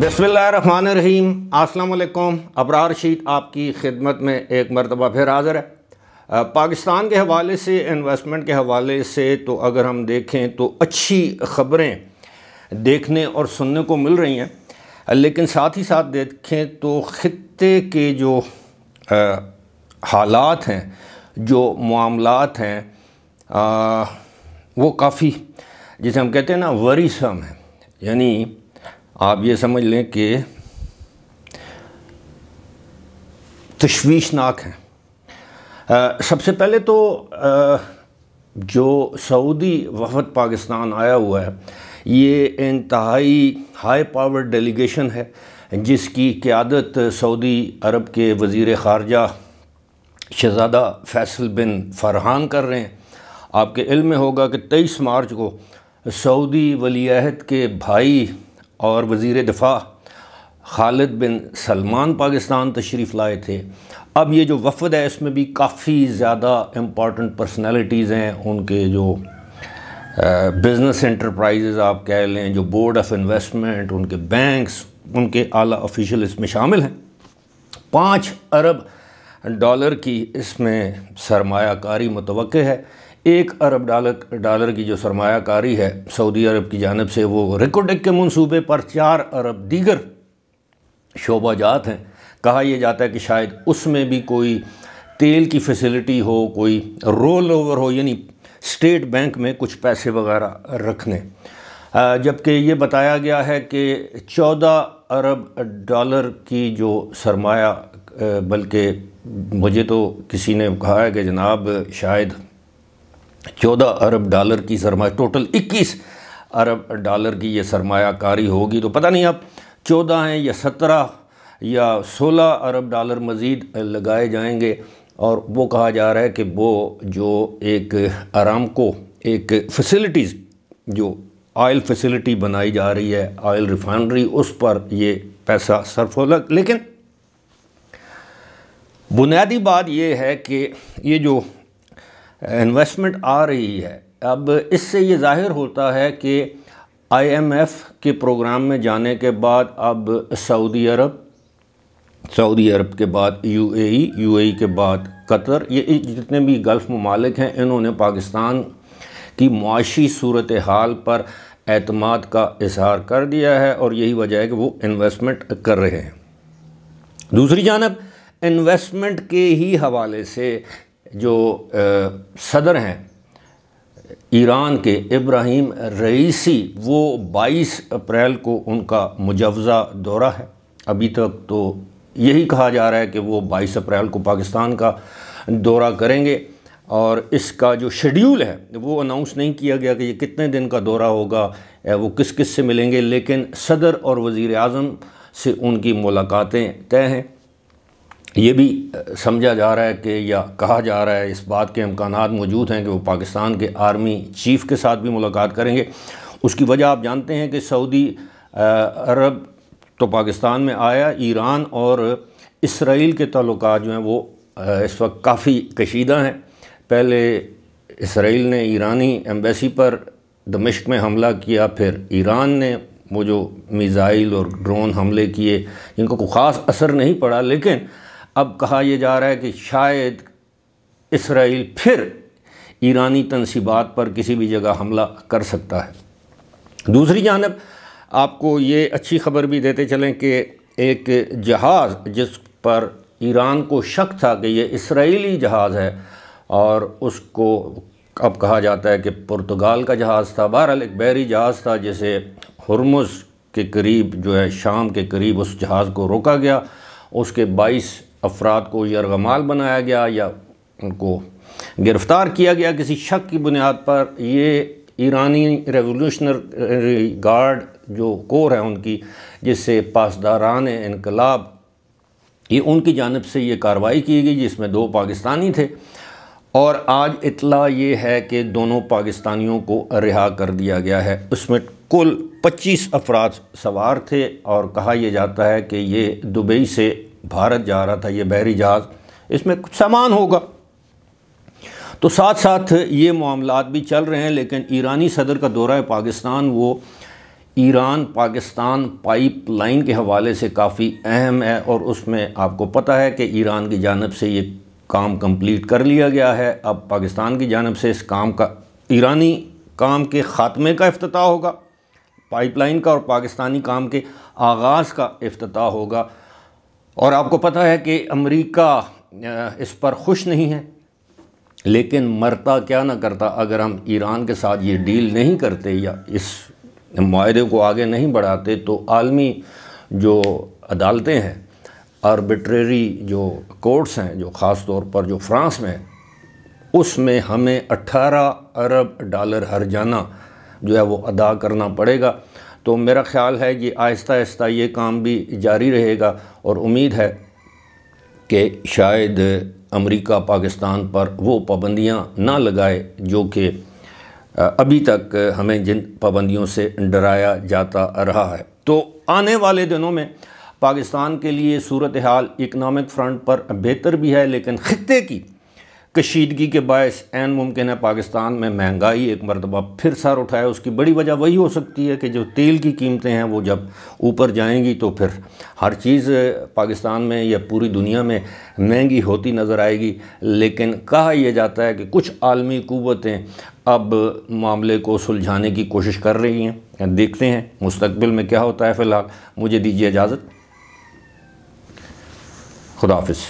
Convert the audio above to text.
बसमीम अस्सलाम अबरार शीट आपकी खिदमत में एक मरतबा फिर हाजिर है पाकिस्तान के हवाले से इन्वेस्टमेंट के हवाले से तो अगर हम देखें तो अच्छी ख़बरें देखने और सुनने को मिल रही हैं लेकिन साथ ही साथ देखें तो ख़त्े के जो आ, हालात हैं जो मामलात हैं आ, वो काफ़ी जिसे हम कहते हैं ना वरीसम है यानी आप ये समझ लें कि तशवीशनाक हैं सबसे पहले तो आ, जो सऊदी वफद पाकिस्तान आया हुआ है ये इंतहाई हाई पावर डेलीगेशन है जिसकी क़्यादत सऊदी अरब के वज़ी ख़ारजा शहज़ादा फैसल बिन फरहान कर रहे हैं आपके इल्म में होगा कि तेईस मार्च को सऊदी वलीहद के भाई और वज़ी दिफ़ा खालिद बिन सलमान पाकिस्तान तशरीफ़ लाए थे अब ये जो वफद है इसमें भी काफ़ी ज़्यादा इम्पॉर्टेंट पर्सनैलिटीज़ हैं उनके जो बिज़नेस इंटरप्राइजेज़ आप कह लें जो बोर्ड ऑफ़ इन्वेस्टमेंट उनके बैंक्स उनके आला ऑफिशल इसमें शामिल हैं पाँच अरब डॉलर की इसमें सरमाकारी मतवक़ है एक अरब डॉलर डॉलर की जो सरमाकारी है सऊदी अरब की जानब से वो रिकोडेक के मनसूबे पर चार अरब दीगर शोबा जात हैं कहा यह जाता है कि शायद उसमें भी कोई तेल की फैसिलिटी हो कोई रोल ओवर हो यानी स्टेट बैंक में कुछ पैसे वगैरह रखने जबकि ये बताया गया है कि 14 अरब डॉलर की जो सरमाया बल्कि मुझे तो किसी ने कहा है कि जनाब शायद चौदह अरब डॉलर की सरमा टोटल इक्कीस अरब डॉलर की ये सरमाकारी होगी तो पता नहीं अब चौदह हैं या सत्रह या सोलह अरब डॉलर मज़ीद लगाए जाएंगे और वो कहा जा रहा है कि वो जो एक आराम को एक फैसिलिटीज़ जो ऑयल फैसिलिटी बनाई जा रही है ऑयल रिफाइनरी उस पर ये पैसा सर्फ हो लेकिन बुनियादी बात यह है कि ये जो इन्वेस्टमेंट आ रही है अब इससे ये जाहिर होता है कि आईएमएफ के प्रोग्राम में जाने के बाद अब सऊदी अरब सऊदी अरब के बाद यूएई यूएई e, e के बाद कतर ये जितने भी गल्फ़ ममालिक हैं इन्होंने पाकिस्तान की मुआशी सूरत हाल पर अतमाद का इजहार कर दिया है और यही वजह है कि वो इन्वेस्टमेंट कर रहे हैं दूसरी जानब इन्वेस्टमेंट के ही हवाले से जो सदर हैं ईरान के इब्राहिम रईसी वो 22 अप्रैल को उनका मुजवज़ा दौरा है अभी तक तो यही कहा जा रहा है कि वो 22 अप्रैल को पाकिस्तान का दौरा करेंगे और इसका जो शेड्यूल है वो अनाउंस नहीं किया गया कि ये कितने दिन का दौरा होगा वो किस किस से मिलेंगे लेकिन सदर और वज़ी अजम से उनकी मुलाकातें तय हैं ये भी समझा जा रहा है कि या कहा जा रहा है इस बात के इम्कान मौजूद हैं कि वो पाकिस्तान के आर्मी चीफ़ के साथ भी मुलाकात करेंगे उसकी वजह आप जानते हैं कि सऊदी अरब तो पाकिस्तान में आया ईरान और इसराइल के तल्लक जो हैं वो इस वक्त काफ़ी कशीदा हैं पहले इसराइल ने ईरानी एम्बेसी पर दमिश्क में हमला किया फिर ईरान ने वो जो मिज़ाइल और ड्रोन हमले किए जिनको कोई ख़ास असर नहीं पड़ा लेकिन अब कहा यह जा रहा है कि शायद इसराइल फिर ईरानी तनसीबात पर किसी भी जगह हमला कर सकता है दूसरी जानब आपको ये अच्छी खबर भी देते चलें कि एक जहाज़ जिस पर ईरान को शक था कि यह इसराइली जहाज़ है और उसको अब कहा जाता है कि पुर्तगाल का जहाज़ था बहरहाल एक बैरी जहाज़ था जिसे हरमुस के करीब जो है शाम के करीब उस जहाज़ को रोका गया उसके बाईस अफराद को यरगमाल बनाया गया या उनको गिरफ़्तार किया गया किसी शक की बुनियाद पर ये ईरानी रेवोल्यूशनरी गार्ड जो कोर है उनकी जिससे पासदारान इनकलाब ये उनकी जानब से ये कार्रवाई की गई जिसमें दो पाकिस्तानी थे और आज इतला ये है कि दोनों पाकिस्तानियों को रिहा कर दिया गया है उसमें कुल 25 अफराज सवार थे और कहा यह जाता है कि ये दुबई से भारत जा रहा था ये बहरी जहाज़ इसमें कुछ सामान होगा तो साथ साथ ये मामला भी चल रहे हैं लेकिन ईरानी सदर का दौरा पाकिस्तान वो ईरान पाकिस्तान पाइपलाइन के हवाले से काफ़ी अहम है और उसमें आपको पता है कि ईरान की जानब से ये काम कंप्लीट कर लिया गया है अब पाकिस्तान की जानब से इस काम का ईरानी काम के ख़ात्मे का अफ्ताह होगा पाइपलाइन का और पाकिस्तानी काम के आगाज़ का अफ्ताह होगा और आपको पता है कि अमेरिका इस पर खुश नहीं है लेकिन मरता क्या ना करता अगर हम ईरान के साथ ये डील नहीं करते या इस माहे को आगे नहीं बढ़ाते तो आलमी जो अदालतें हैं आर्बिट्रेरी जो कोर्ट्स हैं जो ख़ास तौर पर जो फ्रांस में उसमें हमें 18 अरब डॉलर हर जाना जो है वो अदा करना पड़ेगा तो मेरा ख्याल है कि आहिस्ता आहिस्ता ये काम भी जारी रहेगा और उम्मीद है कि शायद अमेरिका पाकिस्तान पर वो पाबंदियाँ ना लगाए जो कि अभी तक हमें जिन पाबंदियों से डराया जाता रहा है तो आने वाले दिनों में पाकिस्तान के लिए सूरत हाल इकनॉमिक फ्रंट पर बेहतर भी है लेकिन खत्े की कशीदगी के बायस एन मुमकिन है पाकिस्तान में महंगाई एक मरतबा फिर सर उठाए उसकी बड़ी वजह वही हो सकती है कि जो तेल की कीमतें हैं वो जब ऊपर जाएंगी तो फिर हर चीज़ पाकिस्तान में या पूरी दुनिया में महंगी होती नज़र आएगी लेकिन कहा यह जाता है कि कुछ आलमी क़वतें अब मामले को सुलझाने की कोशिश कर रही हैं देखते हैं मुस्तबिल में क्या होता है फ़िलहाल मुझे दीजिए इजाज़त खुदाफिज़